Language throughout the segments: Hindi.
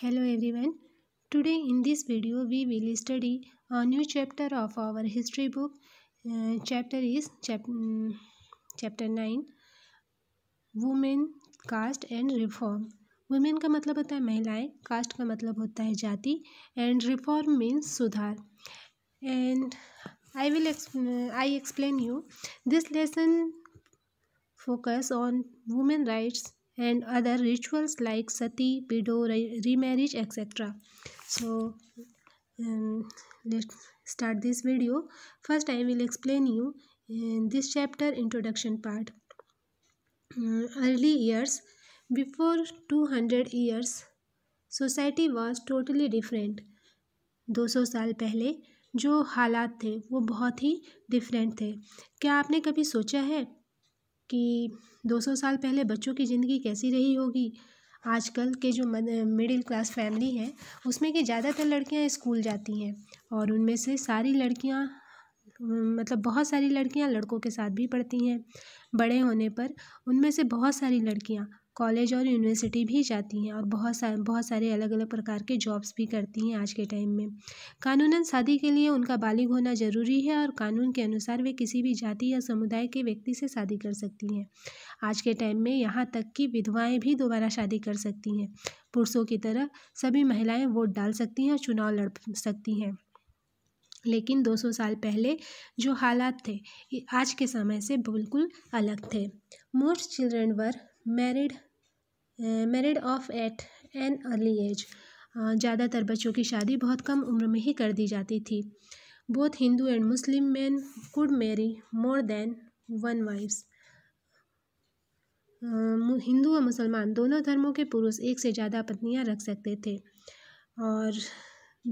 Hello everyone today in this video we will study a new chapter of our history book chapter is chapter nine women caste and reform women का मतलब होता है महिलाएं कास्ट का मतलब होता है जाति एंड रिफॉर्म मीन्स सुधार and I will I explain you this lesson focus on women rights and other rituals like sati, pedo, remarriage, etc. So, um, let's start this video. First, I will explain you in this chapter introduction part. Um, early years, before 200 years, society was totally different 200 साल पहले जो हालात थे वो बहुत ही डिफरेंट थे क्या आपने कभी सोचा है कि 200 साल पहले बच्चों की ज़िंदगी कैसी रही होगी आजकल के जो मिडिल क्लास फैमिली हैं उसमें कि ज़्यादातर लड़कियां स्कूल जाती हैं और उनमें से सारी लड़कियां मतलब बहुत सारी लड़कियां लड़कों के साथ भी पढ़ती हैं बड़े होने पर उनमें से बहुत सारी लड़कियां कॉलेज और यूनिवर्सिटी भी जाती हैं और बहुत सा बहुत सारे अलग अलग प्रकार के जॉब्स भी करती हैं आज के टाइम में कानूनन शादी के लिए उनका बालिग होना ज़रूरी है और कानून के अनुसार वे किसी भी जाति या समुदाय के व्यक्ति से शादी कर सकती हैं आज के टाइम में यहाँ तक कि विधवाएँ भी दोबारा शादी कर सकती हैं पुरुषों की तरह सभी महिलाएँ वोट डाल सकती हैं और चुनाव लड़ सकती हैं लेकिन 200 साल पहले जो हालात थे आज के समय से बिल्कुल अलग थे most children were married married of at an early age ज़्यादातर बच्चों की शादी बहुत कम उम्र में ही कर दी जाती थी both Hindu and Muslim man could marry more than one wifes Hindu और मुसलमान दोनों धर्मों के पुरुष एक से ज़्यादा पत्नियां रख सकते थे और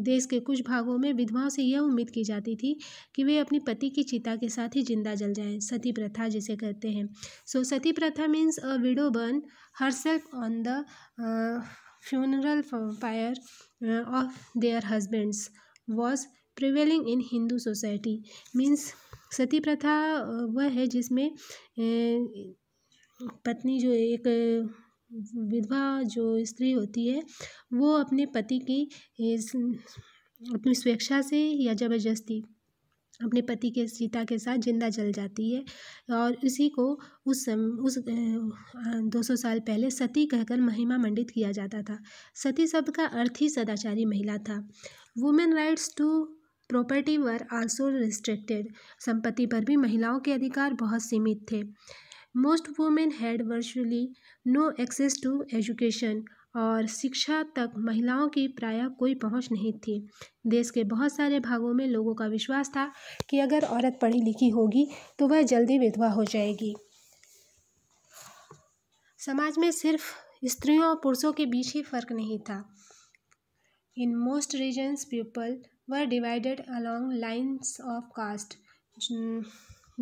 देश के कुछ भागों में विधवाओं से यह उम्मीद की जाती थी कि वे अपने पति की चिता के साथ ही जिंदा जल जाएं सती प्रथा जिसे कहते हैं सो so, sati pratha means a widow burn herself on the funeral fire of their husbands was prevailing in Hindu society means sati pratha uh, वह है जिसमें uh, पत्नी जो एक विधवा जो स्त्री होती है वो अपने पति की अपनी स्वेच्छा से या ज़बरदस्ती अपने पति के सीता के साथ जिंदा जल जाती है और इसी को उस सम उस दो सौ साल पहले सती कहकर महिमा मंडित किया जाता था सती शब्द का अर्थ ही सदाचारी महिला था women rights to property were also restricted संपत्ति पर भी महिलाओं के अधिकार बहुत सीमित थे most women had virtually no access to education और शिक्षा तक महिलाओं की प्रायः कोई पहुंच नहीं थी देश के बहुत सारे भागों में लोगों का विश्वास था कि अगर औरत पढ़ी लिखी होगी तो वह जल्दी विधवा हो जाएगी समाज में सिर्फ स्त्रियों और पुरुषों के बीच ही फर्क नहीं था in most regions people were divided along lines of caste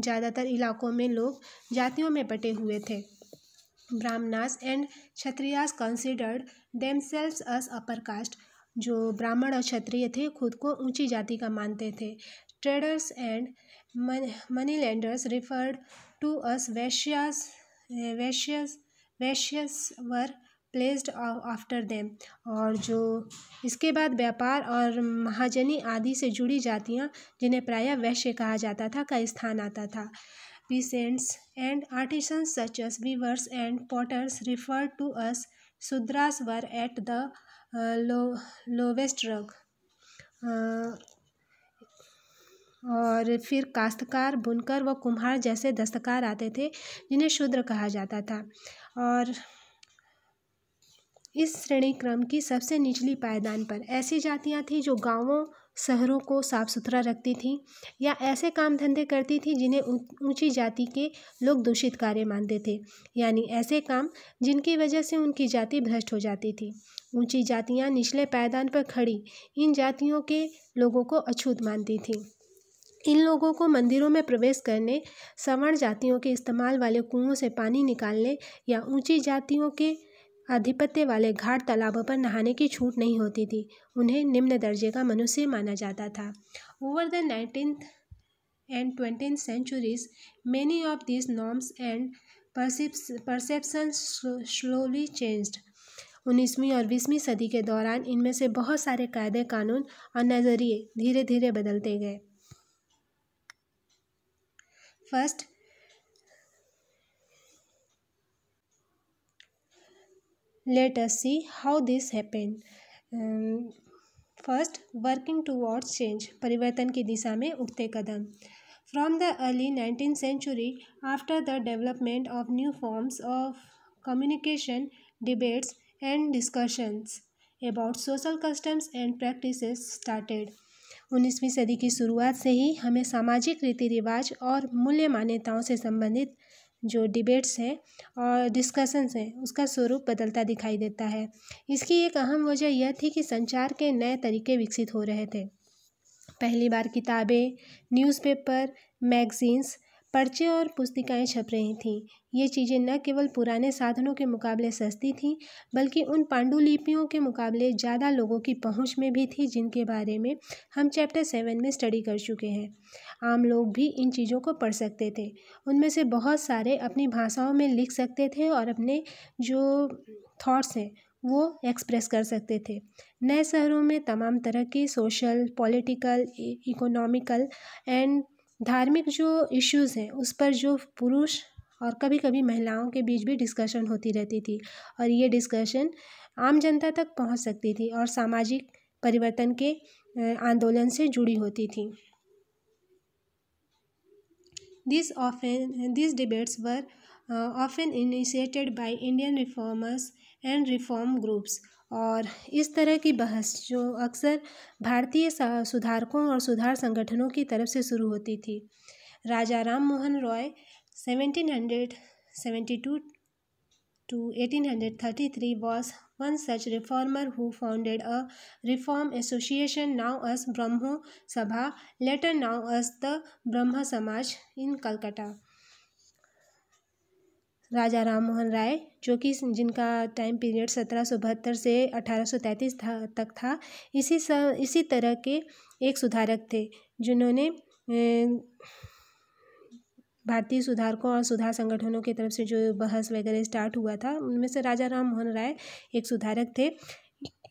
ज़्यादातर इलाकों में लोग जातियों में बटे हुए थे Brahmanas and Kshatriyas considered themselves as upper caste जो ब्राह्मण और क्षत्रिय थे खुद को ऊंची जाति का मानते थे traders and money lenders referred to as Vaishyas Vaishyas Vaishyas were placed after them और जो इसके बाद व्यापार और महाजनी आदि से जुड़ी जातियाँ जिन्हें प्रायः वैश्य कहा जाता था का स्थान आता था peasants and artisans such as weavers and potters refer to as Sudras were at the low lowest rung और फिर काश्तकार बुनकर व कुम्हार जैसे दस्तकार आते थे जिन्हें शूद्र कहा जाता था और इस श्रेणी क्रम की सबसे निचली पायदान पर ऐसी जातियाँ थीं जो गांवों शहरों को साफ सुथरा रखती थीं या ऐसे काम धंधे करती थीं जिन्हें ऊंची जाति के लोग दूषित कार्य मानते थे यानी ऐसे काम जिनकी वजह से उनकी जाति भ्रष्ट हो जाती थी ऊंची जातियां निचले पायदान पर खड़ी इन जातियों के लोगों को अछूत मानती थीं इन लोगों को मंदिरों में प्रवेश करने सवर्ण जातियों के इस्तेमाल वाले कुओं से पानी निकालने या ऊंची जातियों के आधिपत्य वाले घाट तालाबों पर नहाने की छूट नहीं होती थी उन्हें निम्न दर्जे का मनुष्य माना जाता था over the nineteen and twenty centuries many of this norms and perceptions slowly changed उन्नीसवीं और बीसवीं सदी के दौरान इनमें से बहुत सारे कायदे कानून और नज़रिए धीरे धीरे बदलते गए first let us see how this happened first working to towards change परिवर्तन की दिशा में उठते कदम from the early nineteen century after the development of new forms of communication debates and discussions about social customs and practice started उन्नीसवीं सदी की शुरुआत से ही हमें सामाजिक रीति रिवाज और मूल्य मान्यताओं से संबंधित जो डिबेट्स हैं और डिस्कशंस हैं उसका स्वरूप बदलता दिखाई देता है इसकी एक अहम वजह यह थी कि संचार के नए तरीके विकसित हो रहे थे पहली बार किताबें न्यूज़पेपर मैगज़ीन्स पर्चे और पुस्तिकाएँ छप रही थीं ये चीज़ें न केवल पुराने साधनों के मुकाबले सस्ती थीं बल्कि उन पांडुलिपियों के मुकाबले ज़्यादा लोगों की पहुंच में भी थी जिनके बारे में हम चैप्टर सेवन में स्टडी कर चुके हैं आम लोग भी इन चीज़ों को पढ़ सकते थे उनमें से बहुत सारे अपनी भाषाओं में लिख सकते थे और अपने जो थाट्स हैं वो एक्सप्रेस कर सकते थे नए शहरों में तमाम तरह के सोशल पॉलिटिकल इकोनॉमिकल एंड धार्मिक जो इश्यूज़ हैं उस पर जो पुरुष और कभी कभी महिलाओं के बीच भी डिस्कशन होती रहती थी और ये डिस्कशन आम जनता तक पहुंच सकती थी और सामाजिक परिवर्तन के आंदोलन से जुड़ी होती थी this often this debates were often initiated by Indian reformers and reform groups और इस तरह की बहस जो अक्सर भारतीय सुधारकों और सुधार संगठनों की तरफ से शुरू होती थी Raja Ram Mohan Roy seventeen hundred seventy two to eighteen hundred thirty three was one such reformer who founded a reform association known as Brahmo Sabha later now us the ब्रह्म समाज इन कलकत्ता राजा राम मोहन राय जो कि जिनका टाइम पीरियड सत्रह सौ बहत्तर से अठारह सौ तैंतीस तक था इसी स इसी तरह के एक सुधारक थे जिन्होंने भारतीय सुधारकों और सुधार संगठनों की तरफ से जो बहस वगैरह स्टार्ट हुआ था उनमें से राजा राम मोहन राय एक सुधारक थे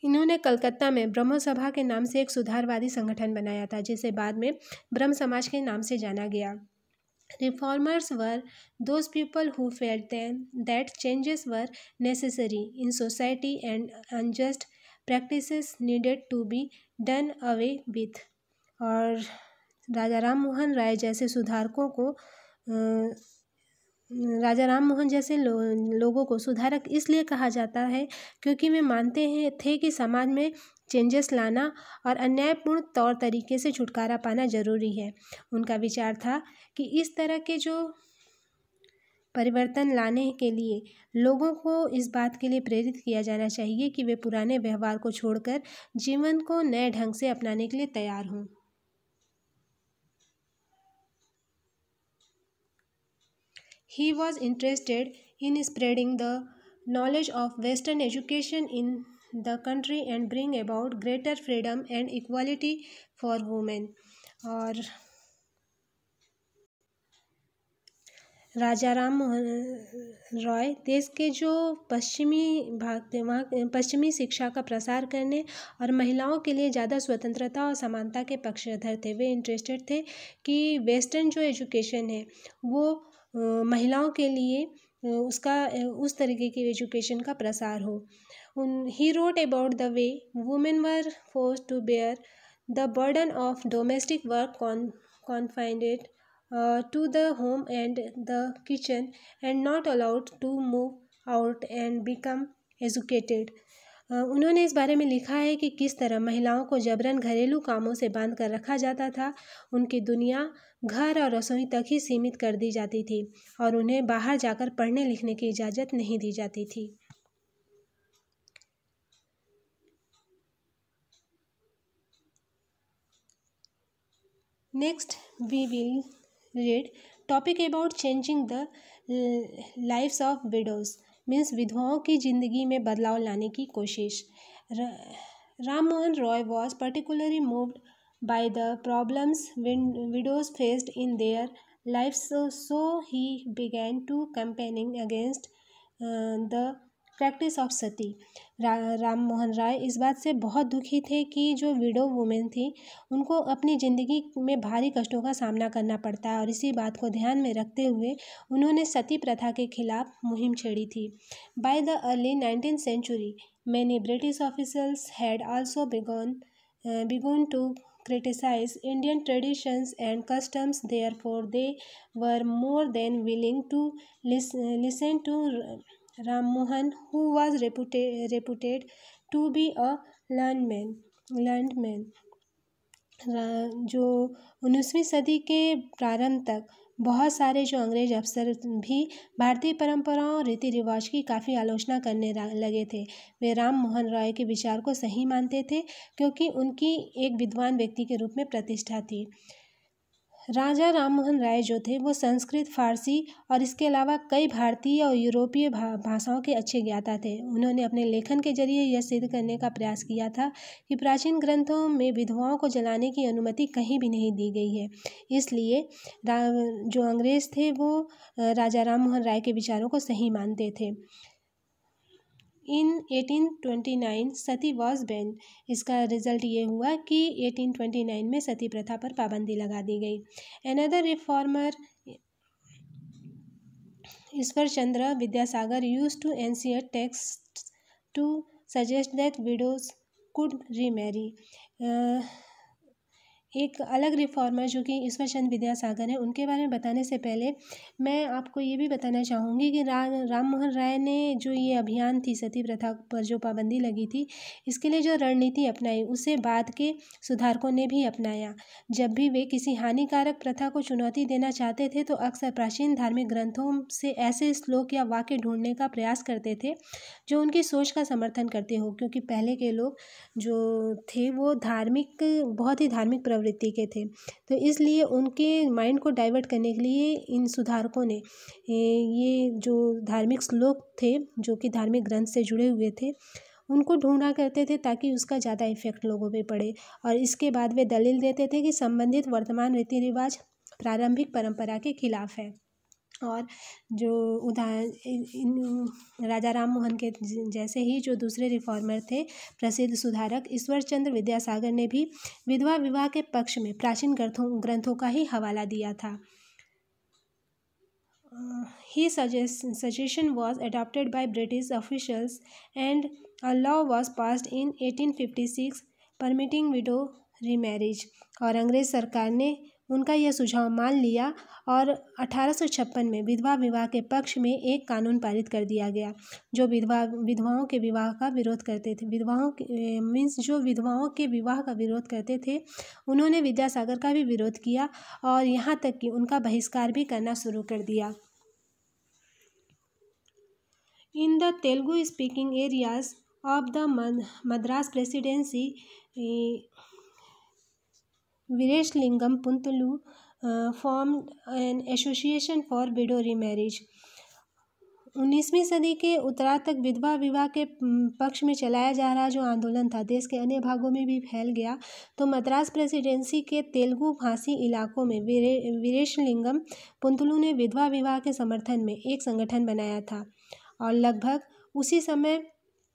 इन्होंने कलकत्ता में ब्रह्म सभा के नाम से एक सुधारवादी संगठन बनाया था जिसे बाद में ब्रह्म समाज के नाम से जाना गया Reformers were those people who felt then that changes were necessary in society and unjust practices needed to be done away with. और राजा राम मोहन राय जैसे सुधारकों को राजा राम मोहन जैसे लो, लोगों को सुधारक इसलिए कहा जाता है क्योंकि वे मानते हैं थे कि समाज में चेंजेस लाना और अन्यायपूर्ण तौर तरीके से छुटकारा पाना जरूरी है उनका विचार था कि इस तरह के जो परिवर्तन लाने के लिए लोगों को इस बात के लिए प्रेरित किया जाना चाहिए कि वे पुराने व्यवहार को छोड़कर जीवन को नए ढंग से अपनाने के लिए तैयार हों he was interested in spreading the knowledge of western education in the country and bring about greater freedom and equality for women और राजा राम मोहन रॉय देश के जो पश्चिमी भाग थे वहाँ पश्चिमी शिक्षा का प्रसार करने और महिलाओं के लिए ज़्यादा स्वतंत्रता और समानता के पक्षधर थे वे इंटरेस्टेड थे कि वेस्टर्न जो एजुकेशन है वो महिलाओं के लिए उसका उस तरीके की एजुकेशन का प्रसार हो उन he wrote about the way women were force to bear the burden of domestic work con confined to the home and the kitchen and not allowed to move out and become educated उन्होंने इस बारे में लिखा है कि किस तरह महिलाओं को जबरन घरेलू कामों से बांध कर रखा जाता था उनकी दुनिया घर और रसोई तक ही सीमित कर दी जाती थी और उन्हें बाहर जाकर पढ़ने लिखने की इजाज़त नहीं दी जाती थी next we will read topic about changing the lifes of widows means विधवाओं की जिंदगी में बदलाव लाने की कोशिश Ram Mohan Roy was particularly moved by the problems widows faced in their lives so, so he began to campaigning against uh, the practice of sati Ram Mohan Rai इस बात से बहुत दुखी थे कि जो विडो वुमेन थी उनको अपनी ज़िंदगी में भारी कष्टों का सामना करना पड़ता है और इसी बात को ध्यान में रखते हुए उन्होंने सती प्रथा के खिलाफ मुहिम छेड़ी थी by the early nineteen century many British officers had also begun begun to criticize Indian traditions and customs, therefore, they were more than willing to listen, listen to Ram Mohan, who was reputed, reputed to be a learned man. Learned man. जो उन्नीसवीं सदी के प्रारंभ तक बहुत सारे जो अंग्रेज अफसर भी भारतीय परंपराओं और रीति रिवाज की काफ़ी आलोचना करने लगे थे वे राम मोहन रॉय के विचार को सही मानते थे क्योंकि उनकी एक विद्वान व्यक्ति के रूप में प्रतिष्ठा थी राजा राममोहन राय जो थे वो संस्कृत फारसी और इसके अलावा कई भारतीय और यूरोपीय भा भाषाओं के अच्छे ज्ञाता थे उन्होंने अपने लेखन के जरिए यह सिद्ध करने का प्रयास किया था कि प्राचीन ग्रंथों में विधवाओं को जलाने की अनुमति कहीं भी नहीं दी गई है इसलिए जो अंग्रेज़ थे वो राजा राम राय के विचारों को सही मानते थे इन 1829 सती वॉज बैन इसका रिजल्ट ये हुआ कि 1829 में सती प्रथा पर पाबंदी लगा दी गई another reformer Ishwar Chandra Vidyasagar use to ancient texts to suggest that widows could remarry एक अलग रिफॉर्मर जो कि ईश्वर चंद विद्यासागर हैं उनके बारे में बताने से पहले मैं आपको ये भी बताना चाहूँगी कि रा, राम मोहन राय ने जो ये अभियान थी सती प्रथा पर जो पाबंदी लगी थी इसके लिए जो रणनीति अपनाई उसे बाद के सुधारकों ने भी अपनाया जब भी वे किसी हानिकारक प्रथा को चुनौती देना चाहते थे तो अक्सर प्राचीन धार्मिक ग्रंथों से ऐसे श्लोक या वाक्य ढूंढने का प्रयास करते थे जो उनकी सोच का समर्थन करते हो क्योंकि पहले के लोग जो थे वो धार्मिक बहुत ही धार्मिक प्रवृत्ति के थे तो इसलिए उनके माइंड को डाइवर्ट करने के लिए इन सुधारकों ने ये जो धार्मिक श्लोक थे जो कि धार्मिक ग्रंथ से जुड़े हुए थे उनको ढूंढा करते थे ताकि उसका ज़्यादा इफेक्ट लोगों पे पड़े और इसके बाद वे दलील देते थे कि संबंधित वर्तमान रीति रिवाज प्रारंभिक परंपरा के खिलाफ है और जो उदाहरण राजा राम मोहन के जैसे ही जो दूसरे रिफॉर्मर थे प्रसिद्ध सुधारक ईश्वर चंद्र विद्यासागर ने भी विधवा विवाह के पक्ष में प्राचीन ग्रंथों ग्रंथों का ही हवाला दिया था ही suggestion was adopted by British officials and a law was passed in eighteen fifty six permitting widow remarriage और अंग्रेज सरकार ने उनका यह सुझाव मान लिया और अठारह में विधवा विवाह के पक्ष में एक कानून पारित कर दिया गया जो विधवा विधवाओं के विवाह का विरोध करते थे विधवाओं के मीन्स जो विधवाओं के विवाह का विरोध करते थे उन्होंने विद्यासागर का भी विरोध किया और यहाँ तक कि उनका बहिष्कार भी करना शुरू कर दिया in the Telugu speaking areas of the Madras presidency Virachlingam लिंगम uh, form an association for widow remarriage. उन्नीसवीं सदी के उत्तरा तक विधवा विवाह के पक्ष में चलाया जा रहा जो आंदोलन था देश के अन्य भागों में भी फैल गया तो मद्रास प्रेसिडेंसी के तेलुगु भाषी इलाकों में वीरेश लिंगम पुंतलु ने विधवा विवाह के समर्थन में एक संगठन बनाया था और लगभग उसी समय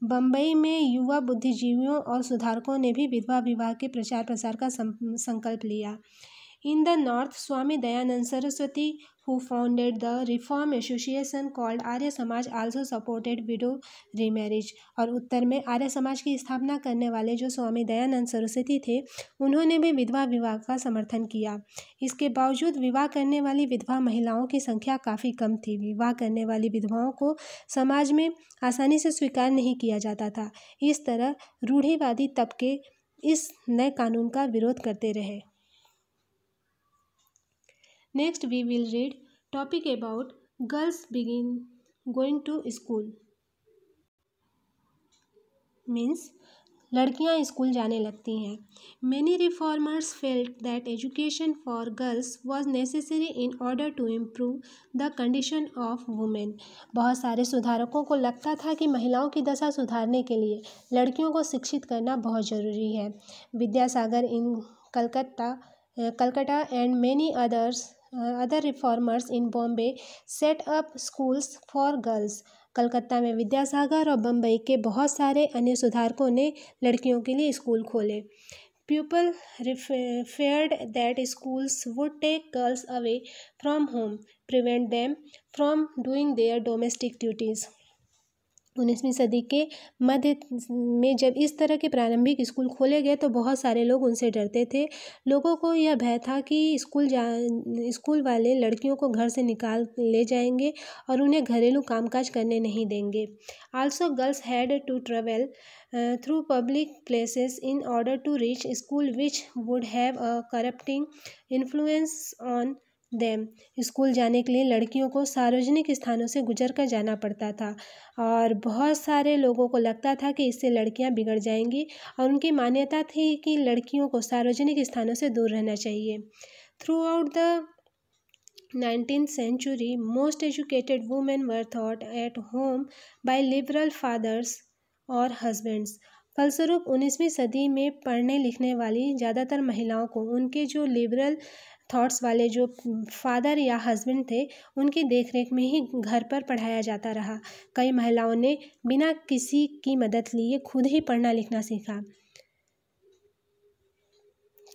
बम्बई में युवा बुद्धिजीवियों और सुधारकों ने भी विधवा विवाह के प्रचार प्रसार का संकल्प लिया in the north Swami Dayanand Saraswati who founded the reform association called Arya Samaj also supported widow remarriage और उत्तर में आर्य समाज की स्थापना करने वाले जो स्वामी दयानंद सरस्वती थे उन्होंने भी विधवा विवाह का समर्थन किया इसके बावजूद विवाह करने वाली विधवा महिलाओं की संख्या काफ़ी कम थी विवाह करने वाली विधवाओं को समाज में आसानी से स्वीकार नहीं किया जाता था इस तरह रूढ़िवादी तबके इस नए कानून का विरोध करते रहे next we will read topic about girls begin going to school means लड़कियां स्कूल जाने लगती हैं many reformers felt that education for girls was necessary in order to improve the condition of women बहुत सारे सुधारकों को लगता था कि महिलाओं की दशा सुधारने के लिए लड़कियों को शिक्षित करना बहुत ज़रूरी है Vidyasagar in Calcutta Calcutta and many others other reformers in Bombay set up schools for girls Calcutta में विद्यासागर और बम्बई के बहुत सारे अन्य सुधारकों ने लड़कियों के लिए स्कूल खोले people feared that schools would take girls away from home prevent them from doing their domestic duties उन्नीसवीं सदी के मध्य में जब इस तरह के प्रारंभिक स्कूल खोले गए तो बहुत सारे लोग उनसे डरते थे लोगों को यह भय था कि स्कूल जा स्कूल वाले लड़कियों को घर से निकाल ले जाएंगे और उन्हें घरेलू कामकाज करने नहीं देंगे also girls had to travel through public places in order to reach school which would have a corrupting influence on them school जाने के लिए लड़कियों को सार्वजनिक स्थानों से गुजर कर जाना पड़ता था और बहुत सारे लोगों को लगता था कि इससे लड़कियां बिगड़ जाएंगी और उनकी मान्यता थी कि लड़कियों को सार्वजनिक स्थानों से दूर रहना चाहिए throughout the nineteen century most educated women were taught at home by liberal fathers और हजबेंड्स फलस्वरूप उन्नीसवीं सदी में पढ़ने लिखने वाली ज़्यादातर महिलाओं को उनके जो लिबरल थॉट्स वाले जो फादर या हस्बैंड थे उनकी देख रेख में ही घर पर पढ़ाया जाता रहा कई महिलाओं ने बिना किसी की मदद लिए खुद ही पढ़ना लिखना सीखा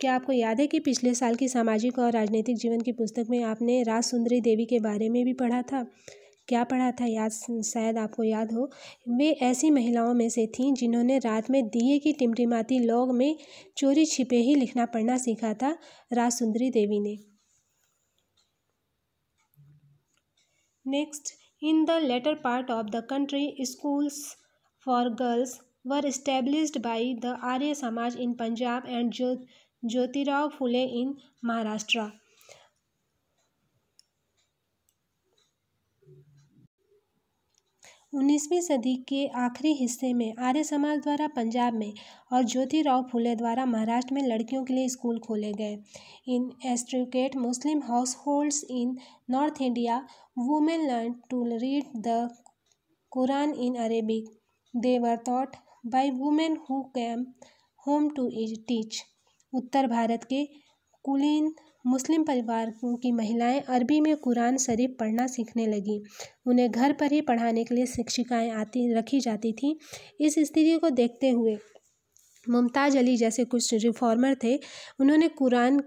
क्या आपको याद है कि पिछले साल की सामाजिक और राजनीतिक जीवन की पुस्तक में आपने राज सुंदरी देवी के बारे में भी पढ़ा था क्या पढ़ा था याद शायद आपको याद हो वे ऐसी महिलाओं में से थीं जिन्होंने रात में दिए की टिमटिमाती लोग में चोरी छिपे ही लिखना पढ़ना सीखा था राज सुंदरी देवी ने next in the latter part of the country schools for girls were established by the Arya Samaj in Punjab and Jyotirao Phule in Maharashtra उन्नीसवीं सदी के आखिरी हिस्से में आर्य समाज द्वारा पंजाब में और ज्योतिराव फुले द्वारा महाराष्ट्र में लड़कियों के लिए स्कूल खोले गए इन एस्ट्रिकेट Muslim households in north India women learn to read the Quran in Arabic they were taught by women who came home to teach उत्तर भारत के कुलीन मुस्लिम परिवार की महिलाएं अरबी में कुरान शरीफ पढ़ना सीखने लगीं उन्हें घर पर ही पढ़ाने के लिए शिक्षिकाएं आती रखी जाती थीं इस स्थिति को देखते हुए मुमताज़ अली जैसे कुछ रिफॉर्मर थे उन्होंने कुरान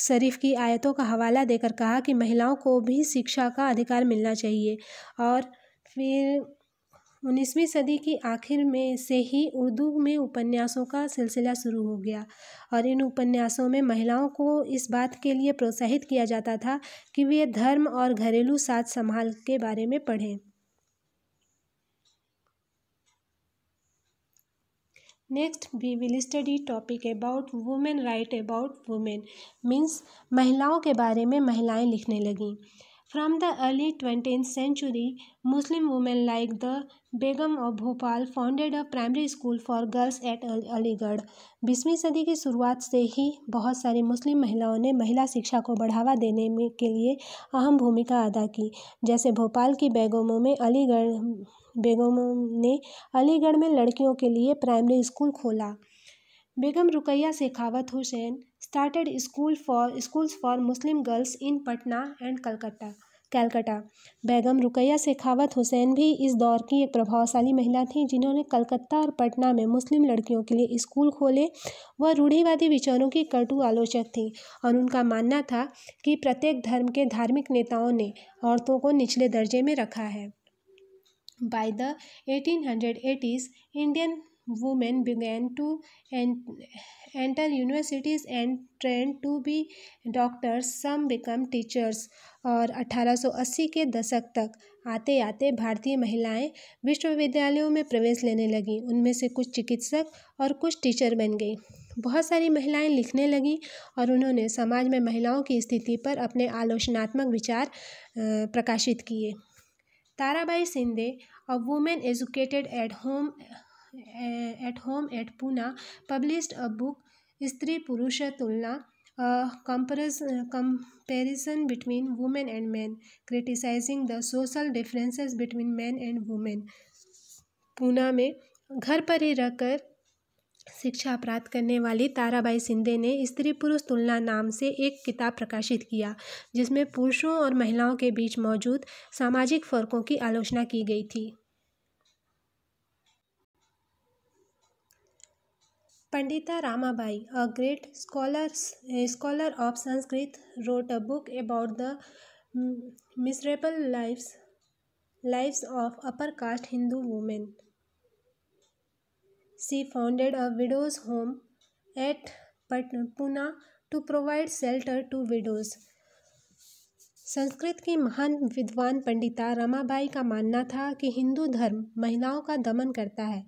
शरीफ की आयतों का हवाला देकर कहा कि महिलाओं को भी शिक्षा का अधिकार मिलना चाहिए और फिर उन्नीसवीं सदी की आखिर में से ही उर्दू में उपन्यासों का सिलसिला शुरू हो गया और इन उपन्यासों में महिलाओं को इस बात के लिए प्रोत्साहित किया जाता था कि वे धर्म और घरेलू साथ संभाल के बारे में पढ़ें next we will study topic about women write about women means महिलाओं के बारे में महिलाएं लिखने लगीं From the early 20th century, Muslim women like the Begum of Bhopal founded a primary school for girls at Aligarh बीसवीं सदी की शुरुआत से ही बहुत सारी मुस्लिम महिलाओं ने महिला शिक्षा को बढ़ावा देने में के लिए अहम भूमिका अदा की जैसे भोपाल की बेगमों में अलीगढ़ बेगमों ने अलीगढ़ में लड़कियों के लिए प्राइमरी स्कूल खोला Begum Rokeya Sakhawat Hossain started school for schools for Muslim girls in Patna and Calcutta Calcutta Begum Rokeya Sakhawat Hossain भी इस दौर की एक प्रभावशाली महिला थीं जिन्होंने कलकत्ता और पटना में मुस्लिम लड़कियों के लिए स्कूल खोले वह रूढ़िवादी विचारों की कटु आलोचक थीं और उनका मानना था कि प्रत्येक धर्म के धार्मिक नेताओं ने औरतों को निचले दर्जे में रखा है by the eighteen hundred eighties Indian women began to enter universities and trained to be doctors some become teachers और 1880 के दशक तक आते आते भारतीय महिलाएं विश्वविद्यालयों में प्रवेश लेने लगीं उनमें से कुछ चिकित्सक और कुछ टीचर बन गई बहुत सारी महिलाएं लिखने लगीं और उन्होंने समाज में महिलाओं की स्थिति पर अपने आलोचनात्मक विचार प्रकाशित किए Tarabai Shinde a women educated at home at home at Poona published a book Stri Purush Tulana comparison between women and man criticising the social differences between man and women Poona में घर पर ही रहकर शिक्षा प्राप्त करने वाली ताराबाई सिंधे ने स्त्री पुरुष तुलना नाम से एक किताब प्रकाशित किया जिसमें पुरुषों और महिलाओं के बीच मौजूद सामाजिक फर्कों की आलोचना की गई थी Pandita Ramabai a great scholar scholar of Sanskrit wrote a book about the miserable lives lives of upper caste Hindu women she founded a widows home at पट Poona to provide shelter to widows Sanskrit के महान विद्वान पंडिता रमाबाई का मानना था कि हिंदू धर्म महिलाओं का दमन करता है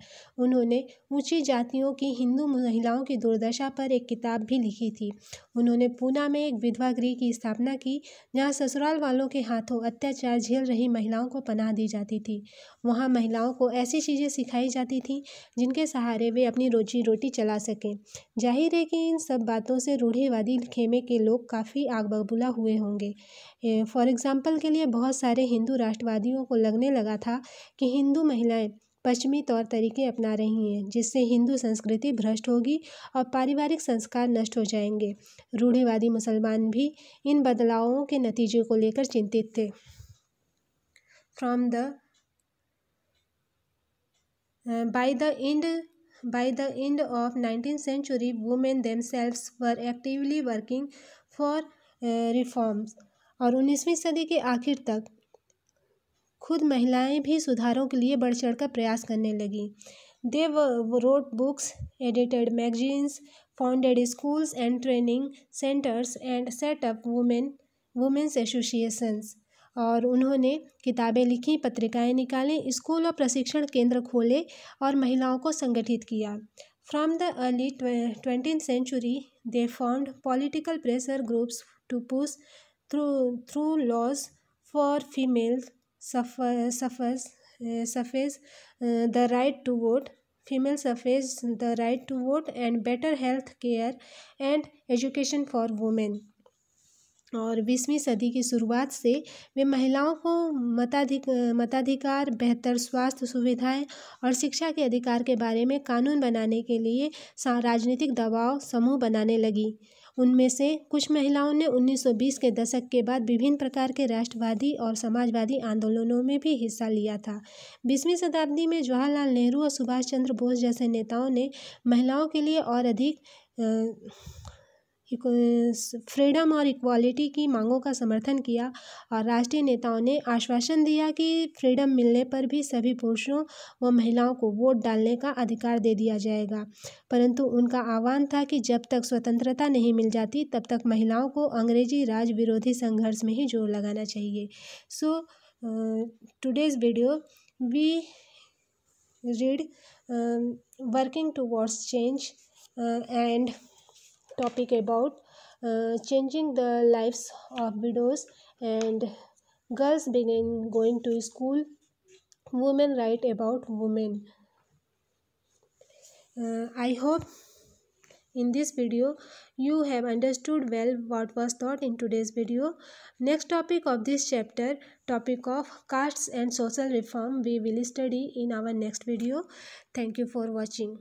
उन्होंने ऊंची जातियों की हिंदू महिलाओं की दुर्दशा पर एक किताब भी लिखी थी उन्होंने पूना में एक विधवा गृह की स्थापना की जहां ससुराल वालों के हाथों अत्याचार झेल रही महिलाओं को पनाह दी जाती थी वहाँ महिलाओं को ऐसी चीज़ें सिखाई जाती थी जिनके सहारे वे अपनी रोजी रोटी चला सकें जाहिर है कि इन सब बातों से रूढ़ीवादी खेमे के लोग काफ़ी आग बबूला हुए होंगे हैं फॉर एग्ज़ाम्पल के लिए बहुत सारे हिंदू राष्ट्रवादियों को लगने लगा था कि हिंदू महिलाएं पश्चिमी तौर तरीके अपना रही हैं जिससे हिंदू संस्कृति भ्रष्ट होगी और पारिवारिक संस्कार नष्ट हो जाएंगे रूढ़िवादी मुसलमान भी इन बदलावों के नतीजे को लेकर चिंतित थे from the end the end by the end of 19th century women themselves were actively working for uh, और उन्नीसवीं सदी के आखिर तक खुद महिलाएं भी सुधारों के लिए बढ़ चढ़ कर प्रयास करने लगीं they wrote books edited magazines founded schools and training centres and set up women women's associations और उन्होंने किताबें लिखी पत्रिकाएं निकाली स्कूल और प्रशिक्षण केंद्र खोले और महिलाओं को संगठित किया from the early twenty century they formed political pressure groups to push through, through laws for females suffer, suffers, uh, suffers uh, the right to vote female suffers the right to vote and better health care and education for women और बीसवीं सदी की शुरुआत से वे महिलाओं को मताधिक मताधिकार बेहतर स्वास्थ्य सुविधाएं और शिक्षा के अधिकार के बारे में कानून बनाने के लिए राजनीतिक दबाव समूह बनाने लगी उनमें से कुछ महिलाओं ने 1920 के दशक के बाद विभिन्न प्रकार के राष्ट्रवादी और समाजवादी आंदोलनों में भी हिस्सा लिया था बीसवीं शताब्दी में जवाहरलाल नेहरू और सुभाष चंद्र बोस जैसे नेताओं ने महिलाओं के लिए और अधिक फ्रीडम और इक्वालिटी की मांगों का समर्थन किया और राष्ट्रीय नेताओं ने आश्वासन दिया कि फ्रीडम मिलने पर भी सभी पुरुषों व महिलाओं को वोट डालने का अधिकार दे दिया जाएगा परंतु उनका आह्वान था कि जब तक स्वतंत्रता नहीं मिल जाती तब तक महिलाओं को अंग्रेजी राज विरोधी संघर्ष में ही जोर लगाना चाहिए so today's video we read working to change and uh, topic about uh, changing the lives of widows and girls begin going to school women write about women uh, i hope in this video you have understood well what was taught in today's video next topic of this chapter topic of castes and social reform we will study in our next video thank you for watching